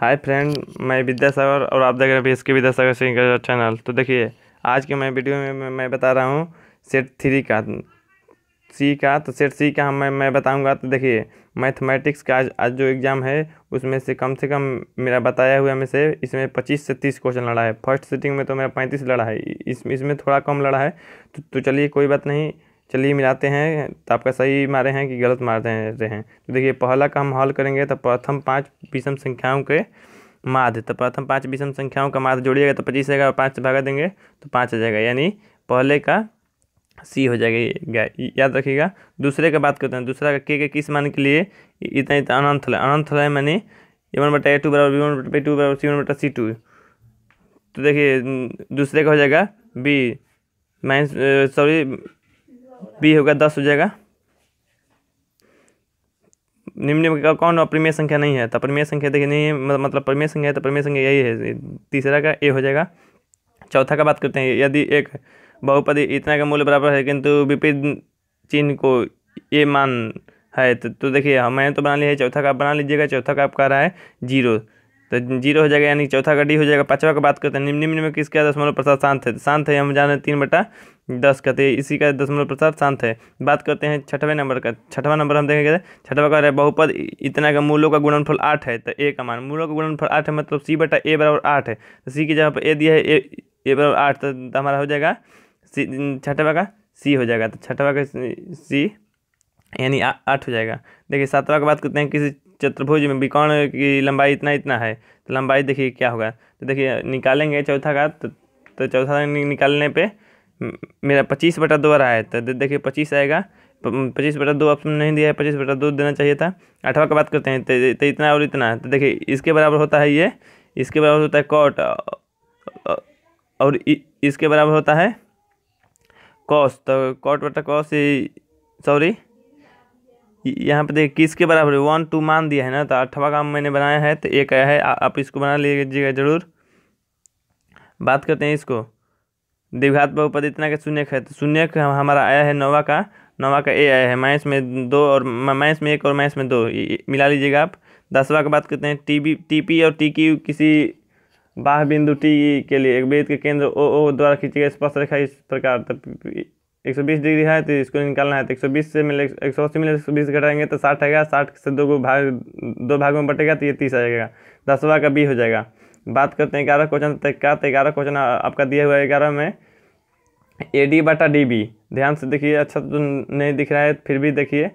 hi friend मैं विद्यासागर और आप देख रहे हैं बी एस के विद्यासागर सिंगर चैनल तो देखिए आज के मैं वीडियो में मैं बता रहा हूँ सेट थ्री का सी का तो सेट सी का मैं मैं बताऊँगा तो देखिए मैथमेटिक्स का आज आज जो एग्ज़ाम है उसमें से कम से कम मेरा बताया हुआ में से इसमें पच्चीस से तीस क्वेश्चन लड़ा है फर्स्ट सीटिंग में तो मेरा पैंतीस लड़ा है इस इसमें थोड़ा कम लड़ा है तो, तो चलिए कोई बात नहीं चलिए मिलाते हैं तो आपका सही मारे हैं कि गलत मारते हैं तो देखिए पहला का हम हल करेंगे तो प्रथम पाँच विषम संख्याओं के माध्य तो प्रथम पाँच विषम संख्याओं का माध्य जोड़िएगा तो पच्चीस आएगा और पाँच से भागा देंगे तो पाँच आ जाएगा यानी पहले का सी हो जाएगा याद रखिएगा दूसरे का बात करते हैं दूसरा का के के किस मान के लिए इतना इतना अनंत है अनंत है मैंने ए वन बटा ए टू बराबर बी वन बटा टू बराबर सी वन बटा सी टू तो देखिए दूसरे का हो जाएगा बी माइनस सॉरी बी होगा दस हो जाएगा निम्न का कौन अप्रमेय संख्या नहीं है तो अप्रमेय संख्या देखिए नहीं है मतलब प्रमेय संख्या है तो प्रमेय संख्या यही है तीसरा का ए हो जाएगा चौथा का बात करते हैं यदि एक बहुपदी इतना का मूल्य बराबर है किंतु विपरीत चिन्ह को ए मान है तो, तो देखिए हाँ, मैंने तो बना लिया है चौथा का बना लीजिएगा चौथा का आप कह रहा है जीरो तो जीरो हो जाएगा यानी चौथा का डी हो जाएगा पाँचवा का बात करते हैं निम्न निम्न में किसका दशमलव प्रसाद शांत है शांत है हम जाने तीन बटा दस कहते तो हैं इसी का दशमलव प्रसार शांत है बात करते हैं छठवें नंबर का छठवां नंबर हम देखेंगे तो छठवा का बहुपद इतना का मूलों का गुणनफल आठ है तो ए का मान मूलों का गुणनफल आठ है मतलब सी बटा ए बराबर आठ है तो सी की जगह पर ए दिया है ए ए बराबर आठ तो हमारा हो जाएगा सी छठवा का सी हो जाएगा तो छठवा का सी यानी आठ हो जाएगा देखिए सातवा की बात करते हैं किसी चतुर्भुज में बिकौन की लंबाई इतना इतना है तो लंबाई देखिए क्या होगा तो देखिए निकालेंगे चौथा का तो, तो चौथा निकालने पर मेरा पच्चीस बटा दो रहा है तो देखिए पच्चीस आएगा पच्चीस बटा दो ऑप्शन नहीं दिया है पच्चीस बटा दो देना चाहिए था अठवा का बात करते हैं तो, तो, इतना और इतना तो देखिए इसके बराबर होता है ये इसके बराबर होता है कॉट और इसके बराबर होता है कॉस तो कॉट बटा कॉस सॉरी यहाँ पे देखिए किसके बराबर वन टू मान दिया है ना तो अठवा का मैंने बनाया है तो एक आया है आप इसको बना लीजिएगा ज़रूर बात करते हैं इसको द्विघात बहुपद इतना का शून्य है तो शून्य हमारा आया है नवा का नवा का ए आया है माइनस में दो और माइनस में एक और माइनस में दो मिला लीजिएगा आप दसवा के बात करते हैं टी बी टी पी और टी क्यू किसी बाह बिंदु टी के लिए एक वेद के केंद्र ओ ओ द्वारा खींची गई स्पर्श रेखा इस प्रकार तब एक सौ बीस डिग्री है तो इसको निकालना है तो एक सौ बीस से मिले एक सौ अस्सी मिले तो एक सौ बीस घटाएंगे तो साठ आएगा साठ से दो को भाग दो भागों में बटेगा तो ये तीस आ जाएगा दसवा का बी हो जाएगा बात करते हैं ग्यारह क्वेश्चन का तो ग्यारह क्वेश्चन आपका दिया हुआ है ग्यारह में ए डी बटा डी बी ध्यान से देखिए अच्छा तो नहीं दिख रहा है फिर भी देखिए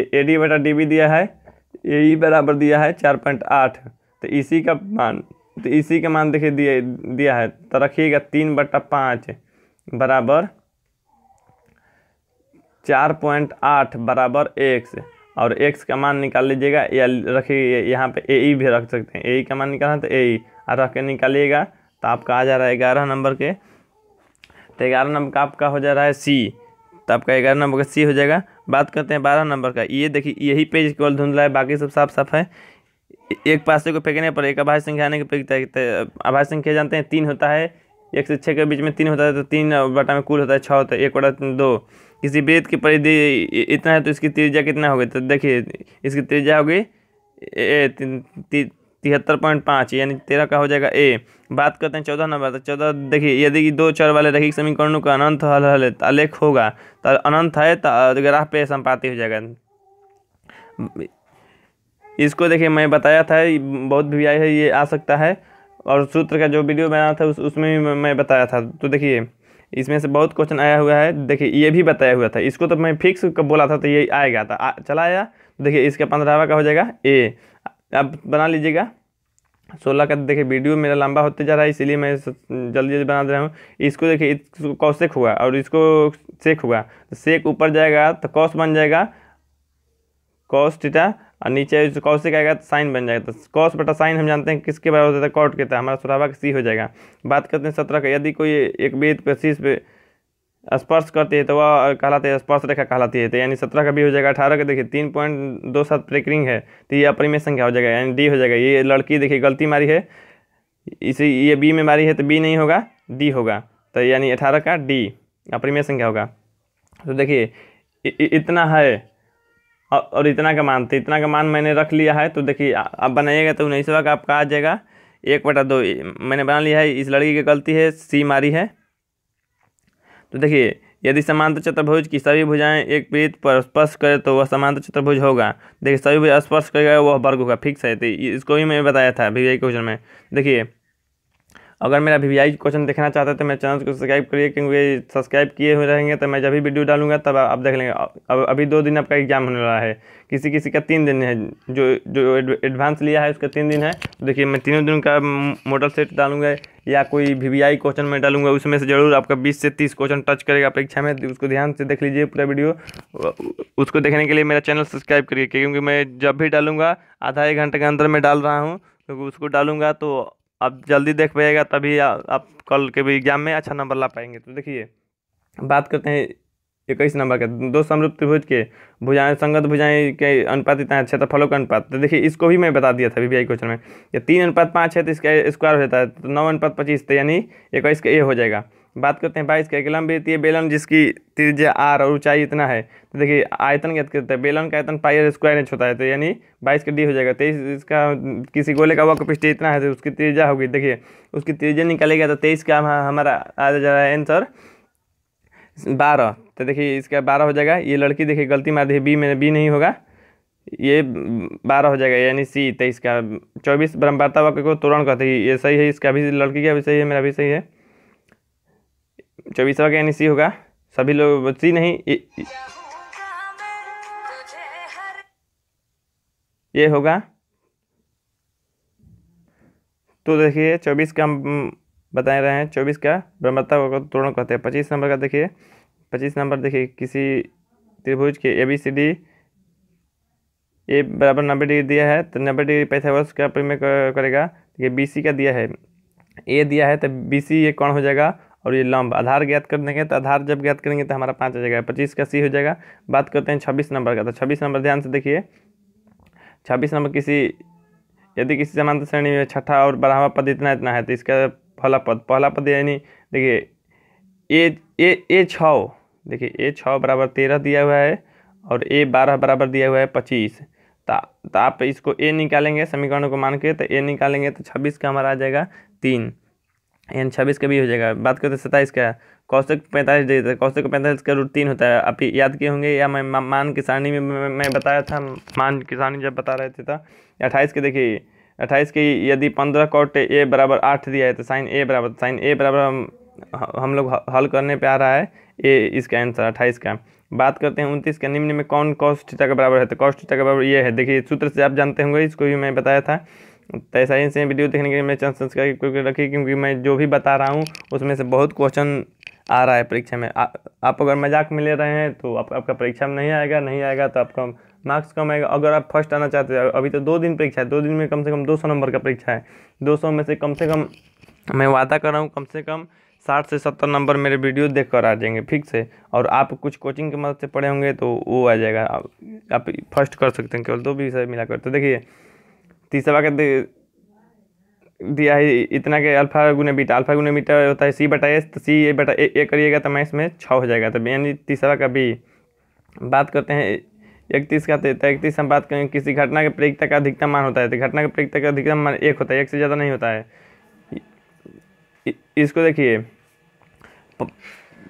ए डी बटा डी बी दिया है ए ई e बराबर दिया है चार पॉइंट आठ तो इसी का मान तो इसी का मान देखिए दिए दिया है तो रखिएगा तीन बटा पाँच बराबर चार पॉइंट आठ बराबर एक से और x का मान निकाल लीजिएगा या रखिए यहाँ पे ए ई e भी रख सकते हैं ए ई e का मान निकालना तो ए ई e, और रख के निकालिएगा तो आपका आ जा रहा है ग्यारह नंबर के तो ग्यारह नंबर का आपका हो जा रहा है सी तो आपका ग्यारह नंबर का सी हो जाएगा बात करते हैं बारह नंबर का ये देखिए यही पेज केवल धुंधला है बाकी सब साफ साफ है एक पासे को फेंकने पर एक आभाज संख्या आने फेंकता है आभाज संख्या जानते हैं तीन होता है एक से छः के बीच में तीन होता है तो तीन बटा में कुल होता है छः होता है एक बटा दो किसी वृत्त की परिधि इतना है तो इसकी त्रिज्या कितना होगी तो देखिए इसकी त्रिज्या होगी तिहत्तर पॉइंट पाँच यानी तेरह का हो जाएगा ए बात करते हैं चौदह नंबर तो चौदह देखिए यदि दो चर वाले रैखिक समीकरणों का अनंत हल हल आलेख होगा तो अनंत है तो, तो ग्राह पे संपाति हो जाएगा इसको देखिए मैं बताया था बहुत भी आई है ये आ सकता है और सूत्र का जो वीडियो बनाया था उस उसमें मैं बताया था तो देखिए इसमें से बहुत क्वेश्चन आया हुआ है देखिए ये भी बताया हुआ था इसको तो मैं फिक्स कब बोला था तो ये आएगा था आ, चला आया देखिए इसका पंद्रहवा का हो जाएगा ए अब बना लीजिएगा सोलह का देखिए वीडियो मेरा लंबा होते जा रहा है इसीलिए मैं जल्दी जल्दी बना दे रहा हूँ इसको देखिए इसको कौशिक हुआ और इसको सेक हुआ सेक ऊपर जाएगा तो कौश बन जाएगा कौश टीटा और नीचे कॉस से क्या साइन बन जाएगा तो कौश बटा साइन हम जानते हैं किसके बराबर हो जाता है कॉट तो के था तो हमारा सुराबा का सी हो जाएगा बात करते हैं सत्रह का यदि कोई एक बेद पर शीश पे स्पर्श करती है तो वह कहलाते हैं स्पर्श रेखा कहलाती है तो यानी सत्रह का भी हो जाएगा अठारह का देखिए तीन पॉइंट दो सात प्रेकरिंग है तो ये अपरिमय संख्या हो जाएगा यानी डी हो जाएगा ये लड़की देखिए गलती मारी है इसे ये बी में मारी है तो बी नहीं होगा डी होगा तो यानी अठारह का डी अपरिमय संख्या होगा तो देखिए इतना है और इतना का मान तो इतना का मान मैंने रख लिया है तो देखिए आप बनाइएगा तो उन्नीस का आपका आ जाएगा एक बटा दो मैंने बना लिया है इस लड़की की गलती है सी मारी है तो देखिए यदि समांतर चतुर्भुज की सभी भुजाएं एक वृत्त पर स्पर्श करें तो वह समांतर चतुर्भुज होगा देखिए सभी भुज स्पर्श करेगा वह वर्ग होगा फिक्स है तो इसको भी मैंने बताया था भैया क्वेश्चन में देखिए अगर मेरा वी आई क्वेश्चन देखना चाहते तो मेरे चैनल को सब्सक्राइब करिए क्योंकि सब्सक्राइब किए हुए रहेंगे तो मैं जब भी वीडियो डालूंगा तब आप देख लेंगे अब अभी दो दिन आपका एग्जाम होने वाला है किसी किसी का तीन दिन है जो जो एडवांस लिया है उसका तीन दिन है तो देखिए मैं तीनों दिन का मॉडल सेट डालूंगा या कोई वी वी आई क्वेश्चन मैं डालूंगा उसमें से ज़रूर आपका बीस से तीस क्वेश्चन टच करेगा परीक्षा में उसको ध्यान से देख लीजिए पूरा वीडियो उसको देखने के लिए मेरा चैनल सब्सक्राइब करिए क्योंकि मैं जब भी डालूंगा आधा एक घंटे के अंदर मैं डाल रहा हूँ क्योंकि तो उसको डालूंगा तो आप जल्दी देख पाइएगा तभी आ, आप कल के भी एग्जाम में अच्छा नंबर ला पाएंगे तो देखिए बात करते हैं इक्कीस नंबर के दो समृप्त भुज के भुजाएं संगत भुजाएं के अनुपात इतना है क्षेत्रफलों तो का अनुपात तो देखिए इसको भी मैं बता दिया था वी क्वेश्चन में ये तीन अनुपात पाँच है तो इसका स्क्वायर हो जाता है तो नौ अनुपात पच्चीस तो यानी इक्कीस का ए हो जाएगा बात करते हैं बाईस का एक लंबी ये बेलन जिसकी त्रिज्या आर और ऊंचाई इतना है तो देखिए आयतन ज्ञात करते हैं बेलन का आयतन पाई आर स्क्वायर इंच होता है तो यानी बाईस का डी हो जाएगा तेईस इसका किसी गोले का वक्त पिस्टी इतना है तो उसकी त्रिज्या होगी देखिए उसकी त्रिज्या निकलेगा तो तेईस का हमारा आ जा रहा है आंसर बारह तो देखिए इसका बारह हो जाएगा ये लड़की देखिए गलती मार दी बी में बी नहीं होगा ये बारह हो जाएगा यानी सी तेईस का चौबीस ब्रह्मवार्ता वक्त को तोरण कहते हैं ये सही है इसका भी लड़की का भी सही है मेरा भी सही है चौबीसवा यानी इसी होगा सभी लोग सी नहीं ये होगा तो देखिए चौबीस का हम बता रहे हैं चौबीस का ब्रह्मत्ता को तोरण कहते हैं पच्चीस नंबर का देखिए पच्चीस नंबर देखिए किसी त्रिभुज के A B C D A बराबर नब्बे डिग्री दिया है तो नब्बे डिग्री पैथागोरस का प्रेम करेगा देखिए बी सी का दिया है ए दिया है तो बी सी ये कौन हो जाएगा और ये लंब आधार ज्ञात कर देंगे तो आधार जब ज्ञात करेंगे तो हमारा पाँच आ जाएगा पच्चीस का सी हो जाएगा बात करते हैं छब्बीस नंबर का तो छब्बीस नंबर ध्यान से देखिए छब्बीस नंबर किसी यदि किसी समांतर श्रेणी में छठा और बढ़ावा पद इतना इतना है तो इसका पहला पद पहला पद यानी देखिए ए ए ए छ देखिए ए छ बराबर तेरह दिया हुआ है और ए बारह बराबर दिया हुआ है पच्चीस तो आप इसको ए निकालेंगे समीकरण को मान के तो ए निकालेंगे तो छब्बीस का हमारा आ जाएगा तीन एन छब्बीस का भी हो जाएगा बात करते हैं तो सत्ताईस का कौशिक पैंतालीस डिग्री है कौशिक पैंतालीस का रूट तीन होता है आप याद किए होंगे या मैं मान किसानी में मैं बताया था मान किसानी जब बता रहे थे तो अट्ठाईस के देखिए अट्ठाईस के यदि पंद्रह कॉट ए बराबर आठ दिया है तो साइन ए बराबर साइन ए बराबर हम हम लोग हल करने पर आ रहा है ए इसका आंसर अट्ठाईस का बात करते हैं उनतीस का निम्न में कौन कॉस्टा के बराबर है तो कॉस्टा के बराबर ये है देखिए सूत्र से आप जानते होंगे इसको भी मैं बताया था तो ऐसा ही सेम वीडियो देखने के लिए मेरे चैनल सब्सक्राइब करके रखिए क्योंकि मैं जो भी बता रहा हूँ उसमें से बहुत क्वेश्चन आ रहा है परीक्षा में आ, आप अगर मजाक में ले रहे हैं तो आप, आपका परीक्षा में नहीं आएगा नहीं आएगा तो आपका मार्क्स कम आएगा अगर आप फर्स्ट आना चाहते हैं अभी तो दो दिन परीक्षा है दो दिन में कम से कम सौ नंबर का परीक्षा है सौ में से कम से कम मैं वादा कर रहा हूँ कम से कम साठ से सत्तर नंबर मेरे वीडियो देख कर आ जाएंगे ठीक से और आप कुछ कोचिंग की मदद से पढ़े होंगे तो वो आ जाएगा आप, आप फर्स्ट कर सकते हैं केवल दो भी विषय मिला तो देखिए तीसरा का दिया है इतना के अल्फा गुने बीटा अल्फा गुने बीटा होता है सी बटा एस तो सी ए बटा ए, ए करिएगा तो मैं इसमें छः हो जाएगा तो यानी तीसरा का भी बात करते हैं इकतीस का तो इकतीस हम बात करें किसी घटना के प्रयोगता का अधिकतम मान होता है तो घटना के प्रयोगता का अधिकतम मान एक होता है एक से ज़्यादा नहीं होता है इसको देखिए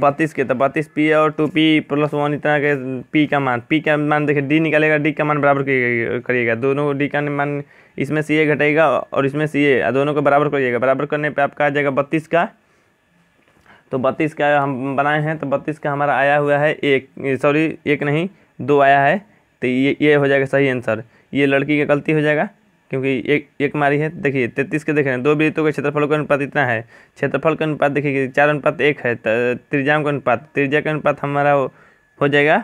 बत्तीस के तो बत्तीस पी और टू पी प्लस वन इतना के पी का मान पी का मान देखिए डी निकालेगा डी का मान बराबर करिएगा दोनों डी का मान इसमें सी ए घटेगा और इसमें सी ए दोनों को बराबर करिएगा बराबर करने पे आपका आ जाएगा बत्तीस का तो बत्तीस का हम बनाए हैं तो बत्तीस का हमारा आया हुआ है एक सॉरी एक नहीं दो आया है तो ये ये हो जाएगा सही आंसर ये लड़की का गलती हो जाएगा क्योंकि एक एक मारी है देखिए तैतीस के देख रहे हैं दो वृत्तों के क्षेत्रफल का अनुपात इतना है क्षेत्रफल का अनुपात देखिए चार अनुपात एक है त्रिज्याम का अनुपात त्रिज्या का अनुपात हमारा हो जाएगा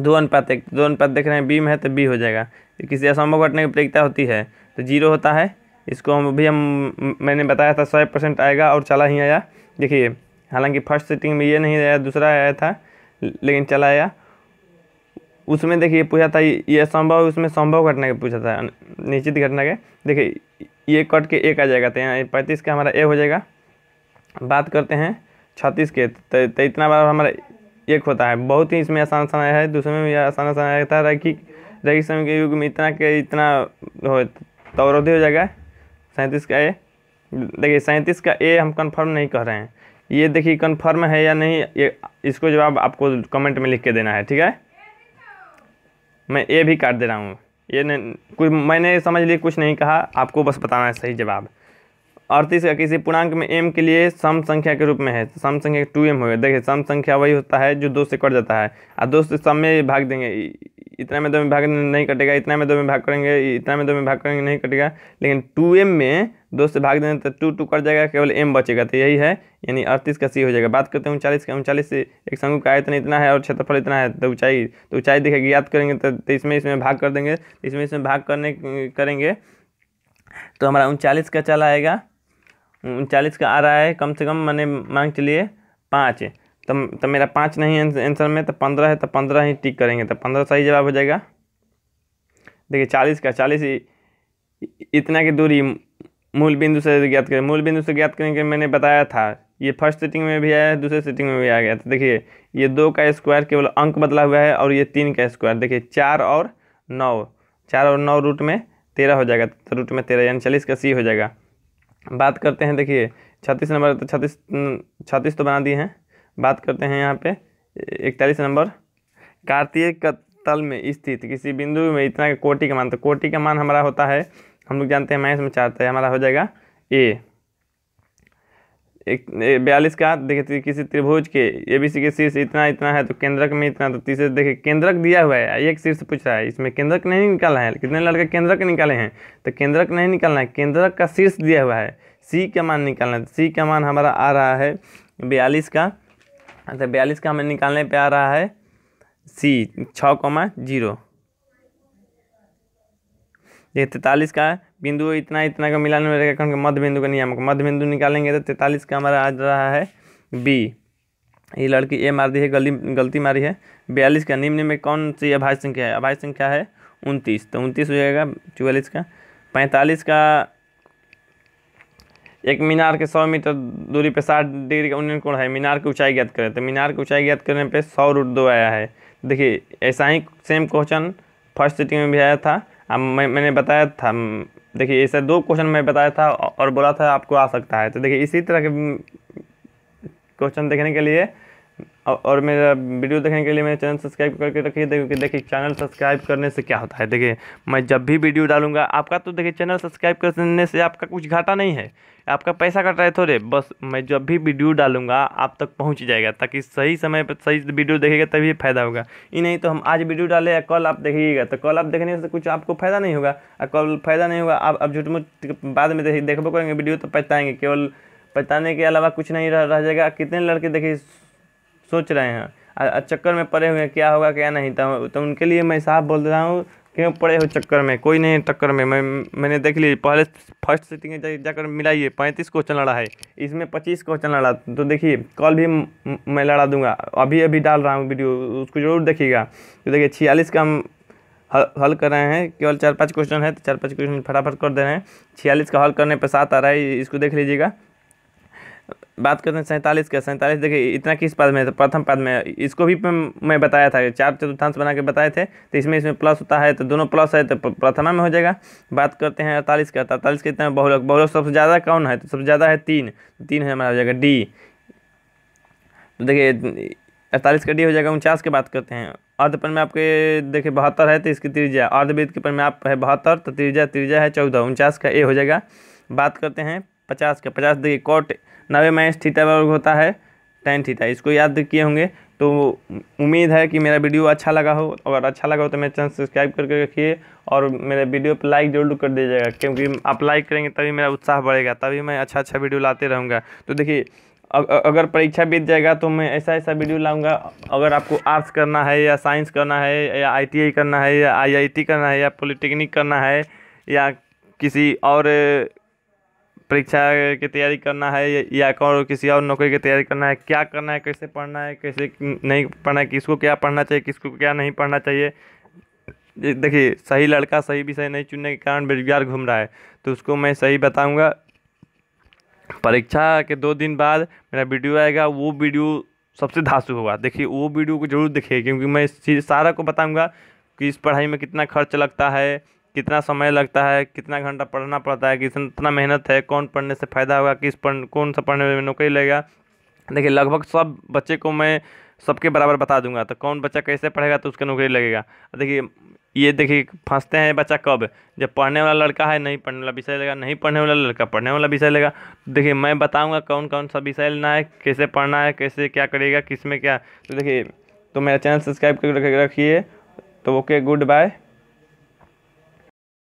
दो अनुपात एक दो अनुपात देख रहे हैं बी में है तो बी हो जाएगा किसी असंभव घटना की प्रयोगता होती है तो जीरो होता है इसको हम भी हम मैंने बताया था सौ परसेंट आएगा और चला ही आया देखिए हालांकि फर्स्ट सेटिंग में ये नहीं आया दूसरा आया था लेकिन चला आया उसमें देखिए पूछा था ये असंभव उसमें संभव घटना के पूछा था निश्चित घटना के देखिए ये कट के एक आ जाएगा तो यहाँ पैंतीस का हमारा ए हो जाएगा बात करते हैं छत्तीस के तो, तो इतना बार हमारा एक होता है बहुत ही इसमें आसान आसान आया है दूसरे में भी आसान आसान आया था रैखिक रैखिक समय के युग में इतना के इतना हो तवरोधी तो हो जाएगा सैंतीस का ए देखिए सैंतीस का ए हम कन्फर्म नहीं कह रहे हैं ये देखिए कन्फर्म है या नहीं ये इसको जवाब आपको कमेंट में लिख के देना है ठीक है मैं ए भी काट दे रहा हूँ ये नहीं कुछ मैंने समझ लिया कुछ नहीं कहा आपको बस बताना है सही जवाब अड़तीस का किसी पूर्णांक में एम के लिए सम संख्या के रूप में है सम संख्या टू एम हो गया देखिए सम संख्या वही होता है जो दो से कट जाता है और दो से सम में भाग देंगे इतना में दो तो में भाग नहीं कटेगा इतना में दो तो में भाग करेंगे इतना में दो तो में भाग करेंगे नहीं कटेगा लेकिन टू एम में दो से भाग देंगे तो टू टू कट जाएगा केवल एम बचेगा तो यही है यानी अड़तीस का सी हो जाएगा बात करते हैं उनचालीस का उनचालीस से एक संघ का आयतन इतना है और क्षेत्रफल इतना है तो ऊंचाई तो ऊंचाई देखेगी याद करेंगे तो इसमें इसमें भाग कर देंगे इसमें इसमें भाग करने करेंगे तो हमारा उनचालीस का चला आएगा उनचालीस का आ रहा है कम से कम मैंने मांग चलिए पाँच तब तब मेरा पाँच नहीं है आंसर में तो पंद्रह है तो पंद्रह ही टिक करेंगे तो पंद्रह सही जवाब हो जाएगा देखिए चालीस का चालीस इतना की दूरी मूल बिंदु से ज्ञात करें मूल बिंदु से ज्ञात करेंगे मैंने बताया था ये फर्स्ट सेटिंग में भी आया है दूसरे सेटिंग में भी आ गया तो देखिए ये दो का स्क्वायर केवल अंक बदला हुआ है और ये तीन का स्क्वायर देखिए चार और नौ चार और नौ रूट में तेरह हो जाएगा तो रूट में तेरह यानी चालीस का सी हो जाएगा बात करते हैं देखिए छत्तीस नंबर तो छत्तीस छत्तीस तो बना दिए हैं बात करते हैं यहाँ पे इकतालीस नंबर कार्तीय का तल में स्थित किसी बिंदु में इतना का कोटि का मान तो कोटि का मान हमारा होता है हम लोग जानते हैं मैं इसमें चाहते तो हैं हमारा हो जाएगा ए एक बयालीस का देखिए किसी त्रिभुज के ए बी सी के शीर्ष इतना इतना है तो केंद्रक में इतना तो तीसरे देखिए केंद्रक दिया हुआ है एक शीर्ष पूछ रहा है इसमें केंद्रक नहीं निकालना है कितने लड़के केंद्रक निकाले हैं तो केंद्रक नहीं निकालना है केंद्रक का शीर्ष दिया हुआ है सी का मान निकालना है सी तो का मान हमारा आ रहा है बयालीस का अच्छा बयालीस का हमें निकालने पे आ रहा है सी छः कॉमा जीरो ये तैतालीस का बिंदु इतना इतना का मिलाने में रहेगा क्योंकि मध्य बिंदु का नियामक मध्य बिंदु निकालेंगे तो तैतालीस का हमारा आ रहा है बी ये लड़की ए मार दी है गलती गलती मारी है बयालीस का निम्न में कौन सी अभाज्य संख्या है अभाज्य संख्या है उनतीस तो उनतीस हो जाएगा चौवालीस का पैंतालीस का एक मीनार के सौ मीटर दूरी पे साठ डिग्री का उन्नयन कोण है मीनार की ऊंचाई ज्ञात करें तो मीनार की ऊंचाई ज्ञात करने पे सौ रूट दो आया है देखिए ऐसा ही सेम क्वेश्चन फर्स्ट सिटिंग में भी आया था अब मैं मैंने बताया था देखिए ऐसे दो क्वेश्चन मैं बताया था और बोला था आपको आ सकता है तो देखिए इसी तरह के क्वेश्चन देखने के लिए और मेरा वीडियो देखने के लिए मेरे चैनल सब्सक्राइब करके रखिए देखिए देखिए चैनल सब्सक्राइब करने से क्या होता है देखिए मैं जब भी वीडियो डालूंगा आपका तो देखिए चैनल सब्सक्राइब करने से आपका कुछ घाटा नहीं है आपका पैसा कट रहा है थोड़े बस मैं जब भी वीडियो डालूंगा आप तक पहुंच जाएगा ताकि सही समय पर सही वीडियो देखेगा तभी फ़ायदा होगा ये नहीं तो हम आज वीडियो डाले या कल आप देखिएगा तो कल आप देखने से कुछ आपको फ़ायदा नहीं होगा और कल फ़ायदा नहीं होगा आप अब झूठ मुठ बाद में देखबो करेंगे वीडियो तो पछताएँगे केवल पछताने के अलावा कुछ नहीं रह जाएगा कितने लड़के देखिए सोच रहे हैं चक्कर में पड़े हुए हैं क्या होगा क्या नहीं तो, तो उनके लिए मैं साफ बोल रहा हूँ क्यों पड़े हो चक्कर में कोई नहीं टक्कर में मैं मैंने देख ली पहले फर्स्ट सीटिंग जा, जाकर मिलाइए पैंतीस क्वेश्चन लड़ा है इसमें पच्चीस क्वेश्चन लड़ा तो देखिए कल भी मैं लड़ा दूंगा अभी अभी डाल रहा हूँ वीडियो उसको जरूर देखिएगा तो देखिए छियालीस का हम हल कर रहे हैं केवल चार पाँच क्वेश्चन है तो चार पाँच क्वेश्चन फटाफट कर दे रहे हैं छियालीस का हल करने पर सात आ रहा है इसको देख लीजिएगा बात करते हैं सैंतालीस का सैंतालीस देखिए इतना किस पद में तो प्रथम पद में इसको भी मैं बताया था चार चतुर्थांश बना के बताए थे तो इसमें इसमें प्लस होता है तो दोनों प्लस है तो प्रथम में हो जाएगा बात करते हैं अड़तालीस का तो अड़तालीस के इतना बहुलक बहुलक सबसे ज़्यादा कौन है तो सबसे ज़्यादा है तीन तो तीन है हमारा हो जाएगा डी तो देखिए अड़तालीस का डी हो जाएगा उनचास की बात करते हैं अर्धपन में आपके देखिए बहत्तर है तो इसकी त्रिजा अर्धवेद के पर में आप है बहत्तर तो त्रिजा त्रिजा है चौदह उनचास का ए हो जाएगा बात करते हैं पचास का पचास देखिए कॉट नवे माइनस थीटा वर्ग होता है टेन थीटा इसको याद किए होंगे तो उम्मीद है कि मेरा वीडियो अच्छा लगा हो अगर अच्छा लगा हो तो मेरे चैनल सब्सक्राइब करके रखिए और मेरे वीडियो पर लाइक जरूर कर दीजिएगा क्योंकि आप लाइक करेंगे तभी मेरा उत्साह बढ़ेगा तभी मैं अच्छा अच्छा वीडियो लाते रहूँगा तो देखिए अगर परीक्षा बीत जाएगा तो मैं ऐसा ऐसा वीडियो लाऊंगा अगर आपको आर्ट्स करना है या साइंस करना है या आईटीआई करना है या आईआईटी करना है या पॉलिटेक्निक करना है या किसी और परीक्षा की तैयारी करना है या और किसी और नौकरी की तैयारी करना है क्या करना है कैसे पढ़ना है कैसे नहीं पढ़ना है किसको क्या पढ़ना चाहिए किसको क्या नहीं पढ़ना चाहिए देखिए सही लड़का सही विषय नहीं चुनने के कारण बेरोजगार घूम रहा है तो उसको मैं सही बताऊँगा परीक्षा के दो दिन बाद मेरा वीडियो आएगा वो वीडियो सबसे धासु होगा देखिए वो वीडियो को जरूर देखिए क्योंकि मैं सारा को बताऊंगा कि इस पढ़ाई में कितना खर्च लगता है कितना समय लगता है कितना घंटा पढ़ना पड़ता है कितना मेहनत है कौन पढ़ने से फ़ायदा होगा किस पढ़ कौन सा पढ़ने में नौकरी लगेगा देखिए लगभग सब बच्चे को मैं सबके बराबर बता दूंगा तो कौन बच्चा कैसे पढ़ेगा तो उसका नौकरी लगेगा देखिए ये देखिए फंसते हैं बच्चा कब जब पढ़ने वाला लड़का है नहीं पढ़ने वाला विषय लेगा नहीं पढ़ने वाला लड़का पढ़ने वाला विषय लेगा तो देखिए मैं बताऊंगा कौन कौन सा विषय लेना है कैसे पढ़ना है कैसे क्या करेगा किस में क्या तो देखिए तो मेरा चैनल सब्सक्राइब करके रखिए तो ओके गुड बाय